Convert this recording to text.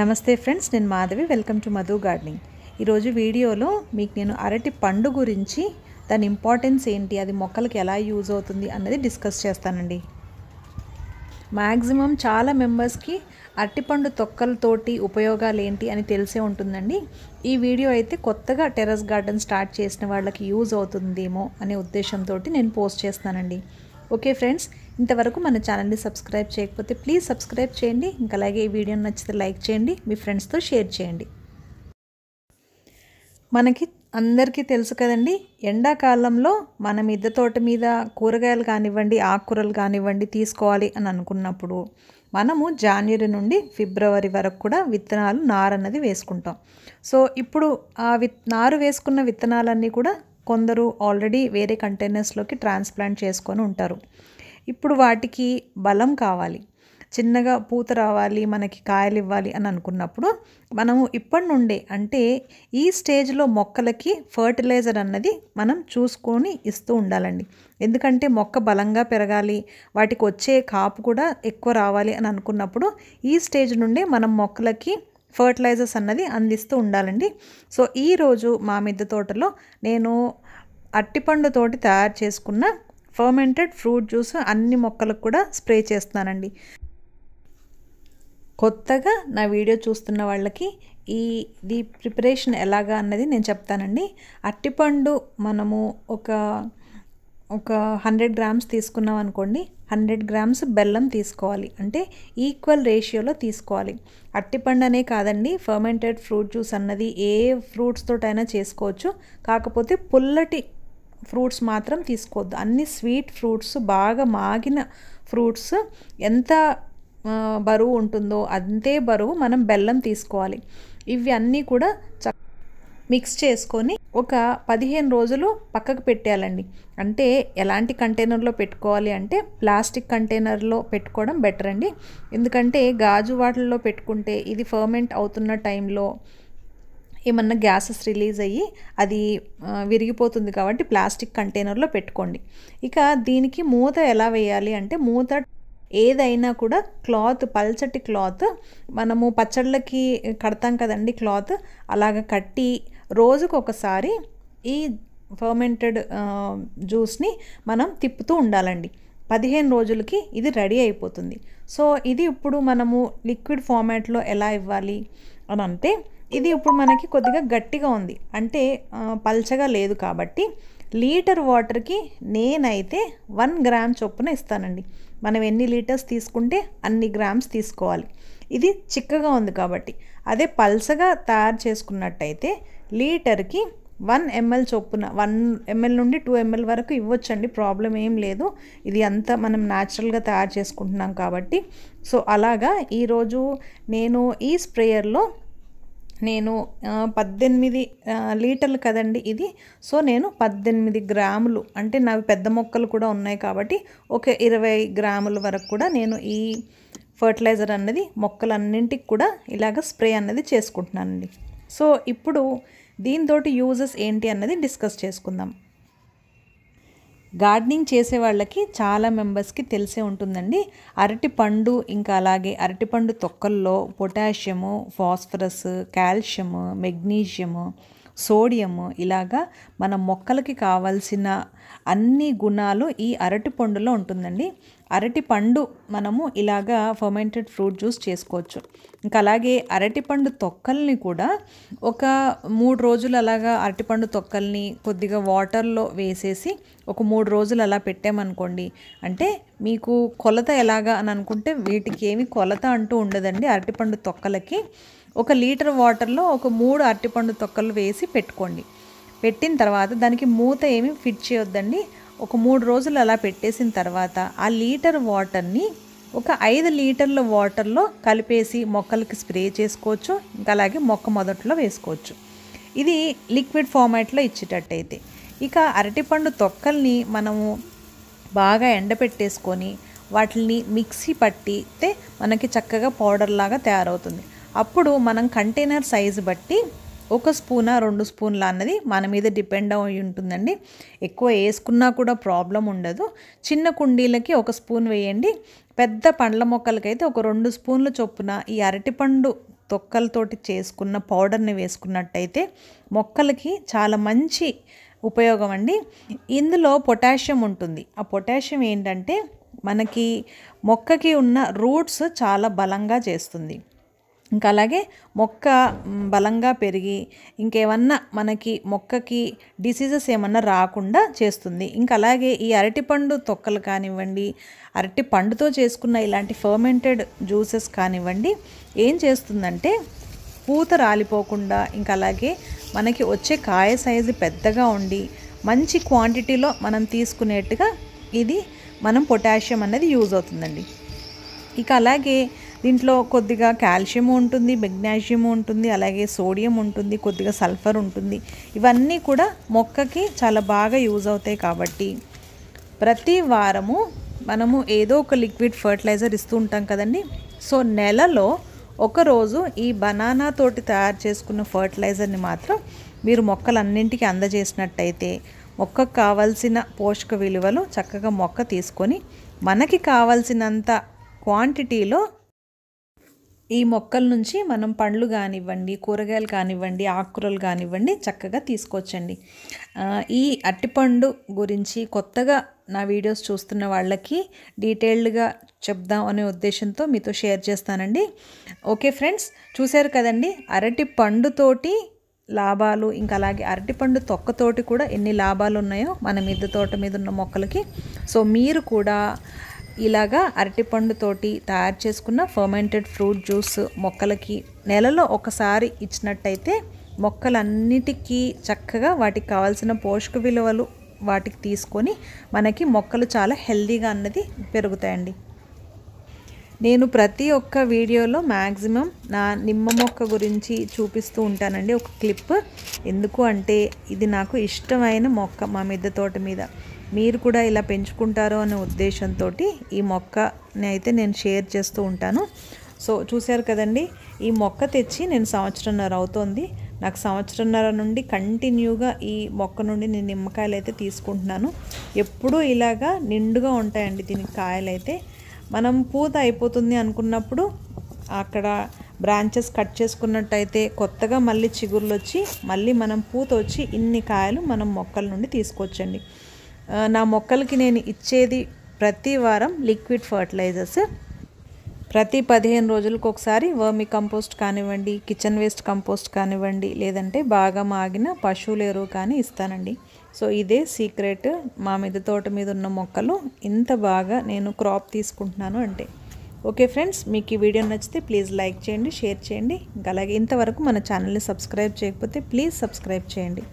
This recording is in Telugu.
నమస్తే ఫ్రెండ్స్ నేను Madhavi welcome to Madhu gardening ఈరోజు వీడియోలో మీకు నేను అరటి పండు గురించి దాని ఇంపార్టెన్స్ ఏంటి అది మొక్కలకి ఎలా యూజ్ అవుతుంది అన్నది డిస్కస్ చేస్తానండి మ్యాక్సిమం చాలా మెంబర్స్కి అరటిపండు తొక్కలతోటి ఉపయోగాలు ఏంటి అని తెలిసే ఉంటుందండి ఈ వీడియో అయితే కొత్తగా టెర్రస్ గార్డెన్ స్టార్ట్ చేసిన వాళ్ళకి యూజ్ అవుతుందేమో అనే ఉద్దేశంతో నేను పోస్ట్ చేస్తానండి ఓకే ఫ్రెండ్స్ ఇంతవరకు మన ఛానల్ని సబ్స్క్రైబ్ చేయకపోతే ప్లీజ్ సబ్స్క్రైబ్ చేయండి ఇంకా అలాగే ఈ వీడియోని నచ్చితే లైక్ చేయండి మీ ఫ్రెండ్స్తో షేర్ చేయండి మనకి అందరికీ తెలుసు కదండి ఎండాకాలంలో మన మిద్దె తోట మీద కూరగాయలు కానివ్వండి ఆకుకూరలు కానివ్వండి తీసుకోవాలి అని అనుకున్నప్పుడు మనము జాన్యురి నుండి ఫిబ్రవరి వరకు కూడా విత్తనాలు నారు అన్నది వేసుకుంటాం సో ఇప్పుడు ఆ విత్ నారు వేసుకున్న విత్తనాలన్నీ కూడా కొందరు ఆల్రెడీ వేరే కంటైనర్స్లోకి ట్రాన్స్ప్లాంట్ చేసుకొని ఉంటారు ఇప్పుడు వాటికి బలం కావాలి చిన్నగా పూత రావాలి మనకి కాయలు ఇవ్వాలి అని అనుకున్నప్పుడు మనము ఇప్పటి నుండే అంటే ఈ స్టేజ్లో మొక్కలకి ఫర్టిలైజర్ అన్నది మనం చూసుకొని ఇస్తూ ఉండాలండి ఎందుకంటే మొక్క బలంగా పెరగాలి వాటికి వచ్చే కాపు కూడా ఎక్కువ రావాలి అని అనుకున్నప్పుడు ఈ స్టేజ్ నుండే మనం మొక్కలకి ఫర్టిలైజర్స్ అన్నది అందిస్తూ ఉండాలండి సో ఈరోజు మా మిద్దె తోటలో నేను అట్టిపండు తోటి తయారు చేసుకున్న ఫర్మెంటెడ్ ఫ్రూట్ జ్యూస్ అన్ని మొక్కలకు కూడా స్ప్రే చేస్తున్నానండి కొత్తగా నా వీడియో చూస్తున్న వాళ్ళకి ఈ దీ ప్రిపరేషన్ ఎలాగా అన్నది నేను చెప్తానండి అట్టిపండు మనము ఒక ఒక హండ్రెడ్ గ్రామ్స్ తీసుకున్నాం అనుకోండి హండ్రెడ్ గ్రామ్స్ బెల్లం తీసుకోవాలి అంటే ఈక్వల్ రేషియోలో తీసుకోవాలి అట్టిపండు అనే కాదండి ఫర్మెంటెడ్ ఫ్రూట్ జ్యూస్ అన్నది ఏ ఫ్రూట్స్ తోటైనా చేసుకోవచ్చు కాకపోతే పుల్లటి ఫ్రూట్స్ మాత్రం తీసుకోవద్దు అన్ని స్వీట్ ఫ్రూట్స్ బాగా మాగిన ఫ్రూట్స్ ఎంత బరువు ఉంటుందో అంతే బరువు మనం బెల్లం తీసుకోవాలి ఇవి అన్నీ కూడా చక్క మిక్స్ చేసుకొని ఒక పదిహేను రోజులు పక్కకు పెట్టేయాలండి అంటే ఎలాంటి కంటైనర్లో పెట్టుకోవాలి అంటే ప్లాస్టిక్ కంటైనర్లో పెట్టుకోవడం బెటర్ అండి ఎందుకంటే గాజు వాటిల్లో పెట్టుకుంటే ఇది ఫర్మెంట్ అవుతున్న టైంలో ఏమన్నా గ్యాసెస్ రిలీజ్ అయ్యి అది విరిగిపోతుంది కాబట్టి ప్లాస్టిక్ కంటైనర్లో పెట్టుకోండి ఇక దీనికి మూత ఎలా వేయాలి అంటే మూత ఏదైనా కూడా క్లాత్ పల్చటి క్లాత్ మనము పచ్చళ్ళకి కడతాం కదండి క్లాత్ అలాగ కట్టి రోజుకు ఒకసారి ఈ ఫర్మెంటెడ్ జ్యూస్ని మనం తిప్పుతూ ఉండాలండి పదిహేను రోజులకి ఇది రెడీ అయిపోతుంది సో ఇది ఇప్పుడు మనము లిక్విడ్ ఫార్మాట్లో ఎలా ఇవ్వాలి అని అంటే ఇది ఇప్పుడు మనకి కొద్దిగా గట్టిగా ఉంది అంటే పల్చగా లేదు కాబట్టి లీటర్ వాటర్కి నేనైతే వన్ గ్రామ్ చొప్పున ఇస్తానండి మనం ఎన్ని లీటర్స్ తీసుకుంటే అన్ని గ్రామ్స్ తీసుకోవాలి ఇది చిక్కగా ఉంది కాబట్టి అదే పల్సగా తయారు చేసుకున్నట్టయితే లీటర్కి వన్ ఎంఎల్ చొప్పున వన్ ఎంఎల్ నుండి టూ ఎంఎల్ వరకు ఇవ్వచ్చండి ప్రాబ్లం ఏం లేదు ఇది అంతా మనం న్యాచురల్గా తయారు చేసుకుంటున్నాం కాబట్టి సో అలాగా ఈరోజు నేను ఈ స్ప్రేయర్లో నేను పద్దెనిమిది లీటర్లు కదండి ఇది సో నేను పద్దెనిమిది గ్రాములు అంటే నావి పెద్ద మొక్కలు కూడా ఉన్నాయి కాబట్టి ఒక ఇరవై గ్రాముల వరకు కూడా నేను ఈ ఫర్టిలైజర్ అన్నది మొక్కలన్నింటికి కూడా ఇలాగ స్ప్రే అన్నది చేసుకుంటున్నానండి సో ఇప్పుడు దీంతో యూజెస్ ఏంటి అన్నది డిస్కస్ చేసుకుందాం గార్డెనింగ్ చేసే వాళ్ళకి చాలా మెంబర్స్కి తెలిసే ఉంటుందండి అరటిపండు ఇంకా అలాగే అరటిపండు తొక్కల్లో potassium phosphorus calcium magnesium sodium ఇలాగా మన మొక్కలకి కావాల్సిన అన్ని గుణాలు ఈ అరటిపండులో ఉంటుందండి అరటి పండు మనము ఇలాగా ఫర్మెంటెడ్ ఫ్రూట్ జ్యూస్ చేసుకోవచ్చు ఇంకా అలాగే అరటిపండు తొక్కల్ని కూడా ఒక మూడు రోజులు అలాగా అరటిపండు తొక్కల్ని కొద్దిగా వాటర్లో వేసేసి ఒక మూడు రోజులు అలా పెట్టామనుకోండి అంటే మీకు కొలత ఎలాగా అని అనుకుంటే వీటికి ఏమి కొలత అంటూ ఉండదండి అరటిపండు తొక్కలకి ఒక లీటర్ వాటర్లో ఒక మూడు అరటిపండు తొక్కలు వేసి పెట్టుకోండి పెట్టిన తర్వాత దానికి మూత ఏమి ఫిట్ చేయొద్దండి ఒక మూడు రోజులు అలా పెట్టేసిన తర్వాత ఆ లీటర్ వాటర్ని ఒక ఐదు లీటర్ల వాటర్లో కలిపేసి మొక్కలకి స్ప్రే చేసుకోవచ్చు ఇంకా అలాగే మొక్క మొదట్లో వేసుకోవచ్చు ఇది లిక్విడ్ ఫార్మాట్లో ఇచ్చేటట్టయితే ఇక అరటిపండు తొక్కల్ని మనము బాగా ఎండపెట్టేసుకొని వాటిని మిక్సీ పట్టితే మనకి చక్కగా పౌడర్ లాగా తయారవుతుంది అప్పుడు మనం కంటైనర్ సైజు బట్టి ఒక స్పూనా రెండు స్పూన్లా అన్నది మన మీద డిపెండ్ అయి ఉంటుందండి ఎక్కువ వేసుకున్నా కూడా ప్రాబ్లం ఉండదు చిన్న కుండీలకి ఒక స్పూన్ వేయండి పెద్ద పండ్ల మొక్కలకైతే ఒక రెండు స్పూన్ల చొప్పున ఈ అరటిపండు తొక్కలతోటి చేసుకున్న పౌడర్ని వేసుకున్నట్టయితే మొక్కలకి చాలా మంచి ఉపయోగం అండి ఇందులో పొటాషియం ఉంటుంది ఆ పొటాషియం ఏంటంటే మనకి మొక్కకి ఉన్న రూట్స్ చాలా బలంగా చేస్తుంది ఇంకా అలాగే మొక్క బలంగా పెరిగి ఇంకేమన్నా మనకి మొక్కకి డిసీజెస్ ఏమన్నా రాకుండా చేస్తుంది ఇంకా అలాగే ఈ అరటిపండు తొక్కలు కానివ్వండి అరటి పండుతో చేసుకున్న ఇలాంటి ఫర్మెంటెడ్ జ్యూసెస్ కానివ్వండి ఏం చేస్తుందంటే పూత రాలిపోకుండా ఇంకా అలాగే మనకి వచ్చే కాయ సైజు పెద్దగా ఉండి మంచి క్వాంటిటీలో మనం తీసుకునేట్టుగా ఇది మనం పొటాషియం అనేది యూజ్ అవుతుందండి ఇక అలాగే దీంట్లో కొద్దిగా కాల్షియం ఉంటుంది మెగ్నాషియం ఉంటుంది అలాగే సోడియం ఉంటుంది కొద్దిగా సల్ఫర్ ఉంటుంది ఇవన్నీ కూడా మొక్కకి చాలా బాగా యూజ్ అవుతాయి కాబట్టి ప్రతి వారము మనము ఏదో ఒక లిక్విడ్ ఫర్టిలైజర్ ఇస్తూ ఉంటాం కదండి సో నెలలో ఒకరోజు ఈ బనానా తోటి తయారు చేసుకున్న ఫర్టిలైజర్ని మాత్రం మీరు మొక్కలన్నింటికి అందజేసినట్టయితే మొక్కకు కావాల్సిన పోషక విలువలు చక్కగా మొక్క తీసుకొని మనకి కావాల్సినంత క్వాంటిటీలో ఈ మొక్కల నుంచి మనం పండ్లు కానివ్వండి కూరగాయలు కానివ్వండి ఆకుకూరలు కానివ్వండి చక్కగా తీసుకొచ్చండి ఈ అట్టిపండు గురించి కొత్తగా నా వీడియోస్ చూస్తున్న వాళ్ళకి డీటెయిల్డ్గా చెప్దాం అనే ఉద్దేశంతో మీతో షేర్ చేస్తానండి ఓకే ఫ్రెండ్స్ చూశారు కదండి అరటి పండుతోటి లాభాలు ఇంకా అలాగే అరటిపండు తొక్కతోటి కూడా ఎన్ని లాభాలు ఉన్నాయో మన మిద్దె తోట మీద ఉన్న మొక్కలకి సో మీరు కూడా ఇలాగా అరటిపండుతోటి తయారు చేసుకున్న ఫర్మెంటెడ్ ఫ్రూట్ జ్యూస్ మొక్కలకి నెలలో ఒకసారి ఇచ్చినట్టయితే మొక్కలన్నిటికీ చక్కగా వాటికి కావాల్సిన పోషక విలువలు వాటికి తీసుకొని మనకి మొక్కలు చాలా హెల్దీగా అన్నది పెరుగుతాయండి నేను ప్రతి ఒక్క వీడియోలో మ్యాక్సిమం నా నిమ్మ మొక్క గురించి చూపిస్తూ ఉంటానండి ఒక క్లిప్ ఎందుకు అంటే ఇది నాకు ఇష్టమైన మొక్క మా మిద్ద తోట మీద మీరు కూడా ఇలా పెంచుకుంటారో అనే ఉద్దేశంతో ఈ మొక్కని అయితే నేను షేర్ చేస్తూ ఉంటాను సో చూశారు కదండి ఈ మొక్క తెచ్చి నేను సంవత్సరంన్నర అవుతోంది నాకు సంవత్సరంన్నర నుండి కంటిన్యూగా ఈ మొక్క నుండి నేను నిమ్మకాయలు అయితే తీసుకుంటున్నాను ఎప్పుడూ ఇలాగా నిండుగా ఉంటాయండి దీనికి కాయలు అయితే మనం పూత అయిపోతుంది అనుకున్నప్పుడు అక్కడ బ్రాంచెస్ కట్ చేసుకున్నట్టయితే కొత్తగా మళ్ళీ చిగుర్లు వచ్చి మళ్ళీ మనం పూత వచ్చి ఇన్ని కాయలు మనం మొక్కల నుండి తీసుకోవచ్చండి నా మొక్కలకి నేను ఇచ్చేది ప్రతి వారం లిక్విడ్ ఫర్టిలైజర్స్ ప్రతి పదిహేను రోజులకు ఒకసారి వర్మి కంపోస్ట్ కానివ్వండి కిచెన్ వేస్ట్ కంపోస్ట్ కానివ్వండి లేదంటే బాగా మాగిన పశువుల ఎరువు కానీ ఇస్తానండి సో ఇదే సీక్రెట్ మా మీద తోట మీద ఉన్న మొక్కలు ఇంత బాగా నేను క్రాప్ తీసుకుంటున్నాను అంటే ఓకే ఫ్రెండ్స్ మీకు ఈ వీడియో నచ్చితే ప్లీజ్ లైక్ చేయండి షేర్ చేయండి అలాగే ఇంతవరకు మన ఛానల్ని సబ్స్క్రైబ్ చేయకపోతే ప్లీజ్ సబ్స్క్రైబ్ చేయండి